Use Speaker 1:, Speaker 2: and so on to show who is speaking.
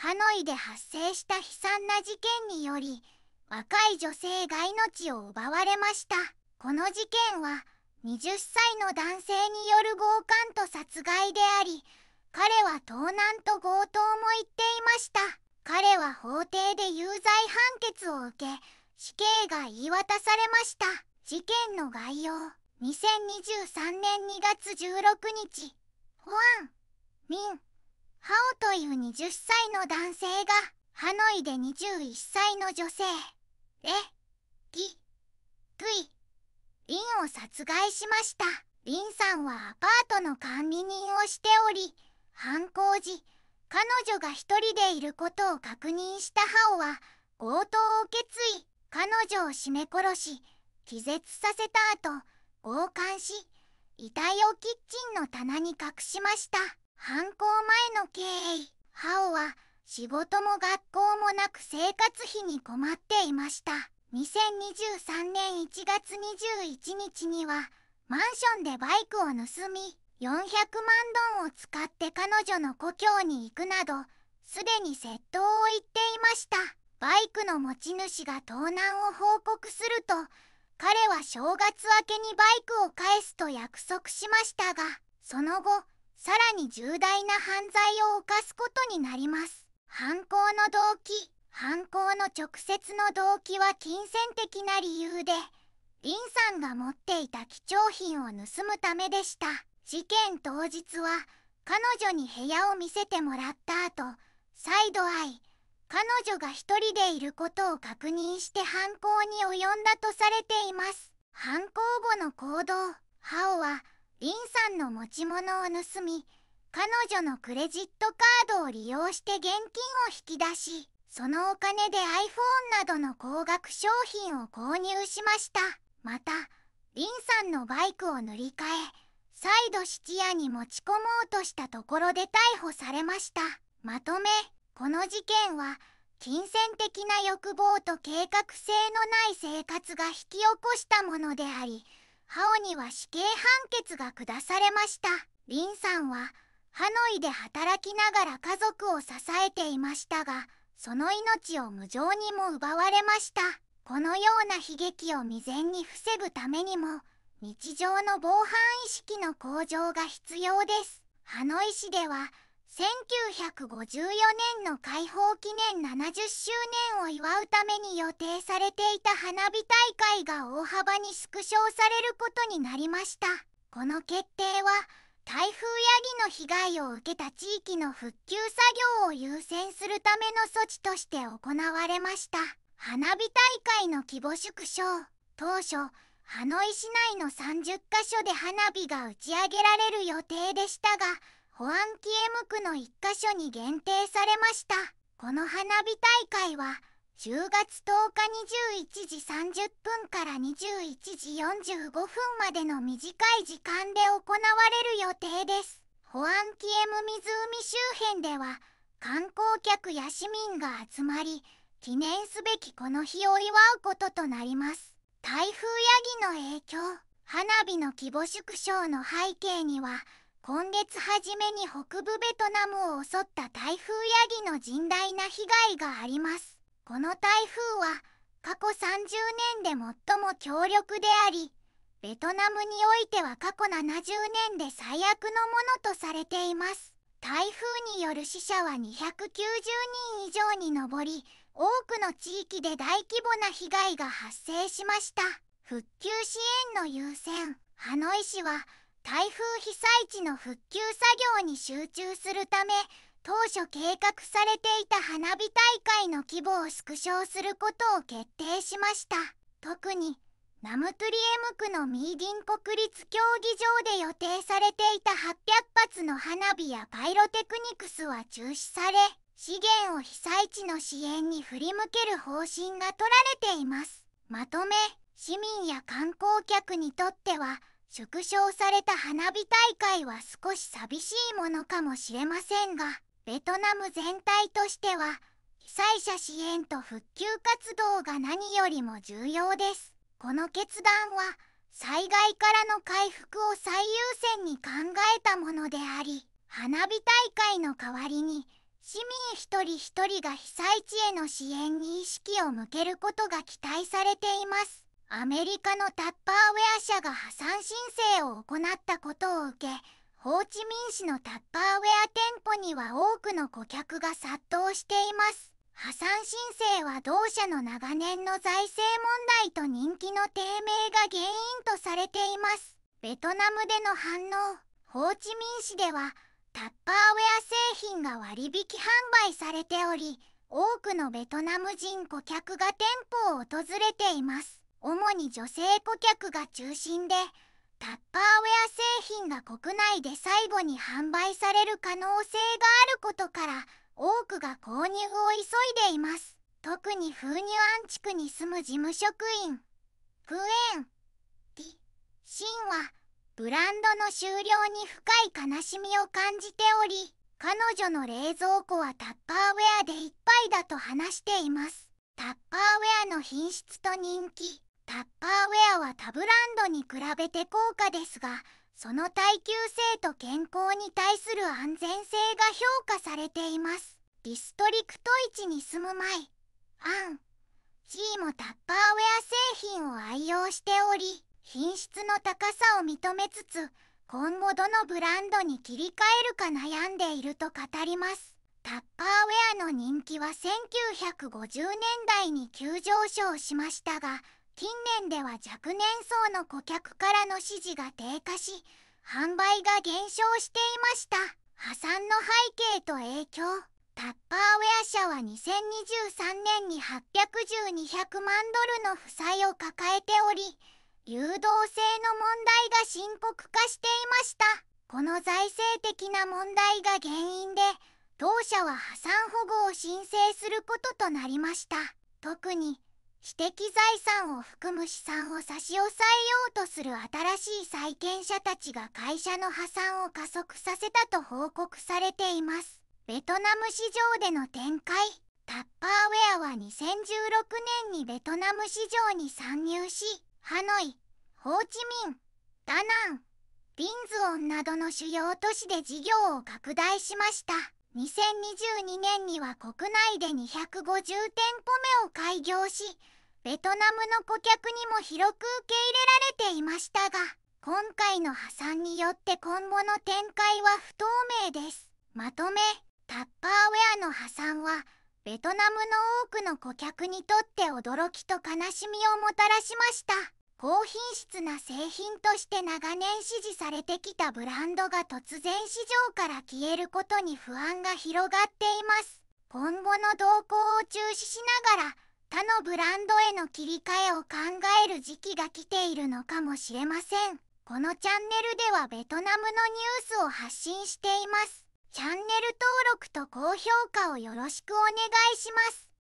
Speaker 1: ハノイで発生した悲惨な事件により若い女性が命を奪われましたこの事件は20歳の男性による強姦と殺害であり彼は盗難と強盗も言っていました彼は法廷で有罪判決を受け死刑が言い渡されました事件の概要2023年2月16日ン・ミンハオという20歳の男性がハノイで21歳の女性レ・ギ・グイ・リンを殺害しましたリンさんはアパートの管理人をしており犯行時彼女が一人でいることを確認したハオは強盗を決意彼女を絞め殺し気絶させた後強姦し遺体をキッチンの棚に隠しました犯行前の経緯ハオは仕事も学校もなく生活費に困っていました2023年1月21日にはマンションでバイクを盗み400万ドンを使って彼女の故郷に行くなどすでに窃盗を言っていましたバイクの持ち主が盗難を報告すると彼は正月明けにバイクを返すと約束しましたがその後さらに重大な犯罪を犯すことになります犯行の動機犯行の直接の動機は金銭的な理由で林さんが持っていた貴重品を盗むためでした事件当日は彼女に部屋を見せてもらった後再度会い彼女が1人でいることを確認して犯行に及んだとされています犯行後の行動ハオはリンさんの持ち物を盗み彼女のクレジットカードを利用して現金を引き出しそのお金で iPhone などの高額商品を購入しましたまたリンさんのバイクを塗り替え再度質屋に持ち込もうとしたところで逮捕されましたまとめこの事件は金銭的な欲望と計画性のない生活が引き起こしたものでありハオには死刑判決が下されましたリンさんはハノイで働きながら家族を支えていましたがその命を無情にも奪われましたこのような悲劇を未然に防ぐためにも日常の防犯意識の向上が必要ですハノイ市では1954年の開放記念70周年を祝うために予定されていた花火大会が大幅に縮小されることになりましたこの決定は台風ヤギの被害を受けた地域の復旧作業を優先するための措置として行われました花火大会の規模縮小当初ハノイ市内の30カ所で花火が打ち上げられる予定でしたが保安キエム区の1カ所に限定されましたこの花火大会は10月10日21時30分から21時45分までの短い時間で行われる予定ですホアンキエム湖周辺では観光客や市民が集まり記念すべきこの日を祝うこととなります台風ヤギの影響花火の規模縮小の背景には今月初めに北部ベトナムを襲った台風ヤギの甚大な被害がありますこの台風は過去30年で最も強力でありベトナムにおいては過去70年で最悪のものとされています台風による死者は290人以上に上り多くの地域で大規模な被害が発生しました復旧支援の優先ハノイ市は台風被災地の復旧作業に集中するため当初計画されていた花火大会の規模を縮小することを決定しました特にナムトゥリエム区のミーディン国立競技場で予定されていた800発の花火やパイロテクニクスは中止され資源を被災地の支援に振り向ける方針が取られていますまとめ市民や観光客にとっては縮小された花火大会は少し寂しいものかもしれませんがベトナム全体としては被災者支援と復旧活動が何よりも重要ですこの決断は災害からの回復を最優先に考えたものであり花火大会の代わりに市民一人一人が被災地への支援に意識を向けることが期待されていますアメリカのタッパーウェア社が破産申請を行ったことを受けホーチミン市のタッパーウェア店舗には多くの顧客が殺到しています破産申請は同社の長年の財政問題と人気の低迷が原因とされていますベトナムでの反応ホーチミン市ではタッパーウェア製品が割引販売されており多くのベトナム人顧客が店舗を訪れています主に女性顧客が中心でタッパーウェア製品が国内で最後に販売される可能性があることから多くが購入を急いでいます特にュアン地区に住む事務職員クエンディシンはブランドの終了に深い悲しみを感じており彼女の冷蔵庫はタッパーウェアでいっぱいだと話していますタッパーウェアの品質と人気タッパーウェアはタブランドに比べて高価ですがその耐久性と健康に対する安全性が評価されていますディストリクト市に住む前アンーもタッパーウェア製品を愛用しており品質の高さを認めつつ今後どのブランドに切り替えるか悩んでいると語りますタッパーウェアの人気は1950年代に急上昇しましたが近年では若年層の顧客からの支持が低下し販売が減少していました破産の背景と影響タッパーウェア社は2023年に8 1 2 0 0万ドルの負債を抱えており流動性の問題が深刻化していましたこの財政的な問題が原因で当社は破産保護を申請することとなりました特に知的財産を含む資産を差し押さえようとする新しい債権者たちが会社の破産を加速させたと報告されていますベトナム市場での展開タッパーウェアは2016年にベトナム市場に参入しハノイホーチミンダナンリンズオンなどの主要都市で事業を拡大しました2022年には国内で250店舗目を開業しベトナムの顧客にも広く受け入れられていましたが今回の破産によって今後の展開は不透明ですまとめタッパーウェアの破産はベトナムの多くの顧客にとって驚きと悲しみをもたらしました。高品質な製品として長年支持されてきたブランドが突然市場から消えることに不安が広がっています今後の動向を注視しながら他のブランドへの切り替えを考える時期が来ているのかもしれませんこのチャンネルではベトナムのニュースを発信していますチャンネル登録と高評価をよろしくお願いします